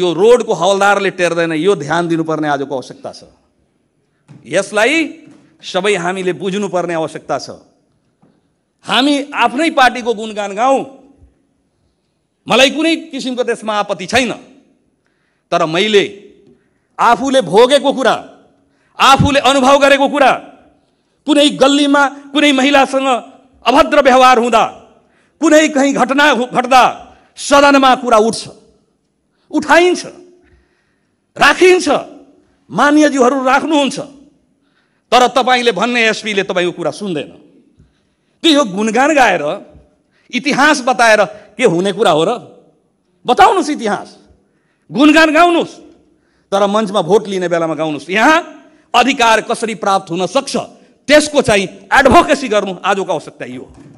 यो रोडको हवलदारले टेर्दैन यो ध्यान दिनुपर्ने आजको आवश्यकता छ यसलाई सबै हामीले बुझ्नुपर्ने आवश्यकता छ हामी आफ्नै पार्टीको गुणगान गाउँ मलाई कुनै किसिमको त्यसमा आपत्ति छैन तर मैले आफूले भोगेको कुरा आफूले अनुभव गरेको कुरा कुनै गल्लीमा कुनै महिलासँग अभद्र व्यवहार हुँदा कुनै कहीँ घटना घट्दा सदनमा कुरा उठ्छ उठाइन्छ राखिन्छ मान्यज्यूहरू राख्नुहुन्छ तर तपाईँले भन्ने एसपीले तपाईँको कुरा सुन्दैन त्यो गुणगान गाएर इतिहास बताएर के हुने कुरा हो र बताउनुहोस् इतिहास गुणगान गाउनुहोस् तर मञ्चमा भोट लिने बेलामा गाउनुहोस् यहाँ अधिकार कसरी प्राप्त हुन सक्छ त्यसको चाहिँ एडभोकेसी गर्नु आजको आवश्यकता यो हो